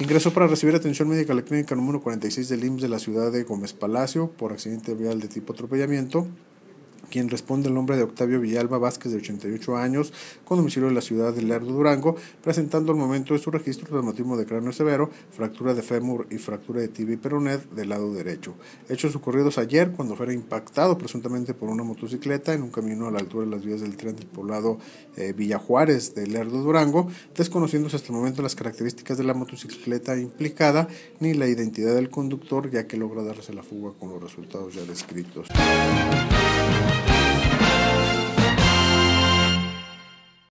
Ingresó para recibir atención médica a la clínica número 46 del IMSS de la ciudad de Gómez Palacio por accidente vial de tipo atropellamiento quien responde el nombre de Octavio Villalba Vázquez, de 88 años, con domicilio en la ciudad de Lerdo Durango, presentando al momento de su registro traumatismo de cráneo severo, fractura de fémur y fractura de tibia y peroné del lado derecho. Hechos ocurridos ayer cuando fue impactado presuntamente por una motocicleta en un camino a la altura de las vías del tren del poblado eh, Villa Juárez de Lerdo Durango, desconociéndose hasta el momento las características de la motocicleta implicada ni la identidad del conductor, ya que logra darse la fuga con los resultados ya descritos.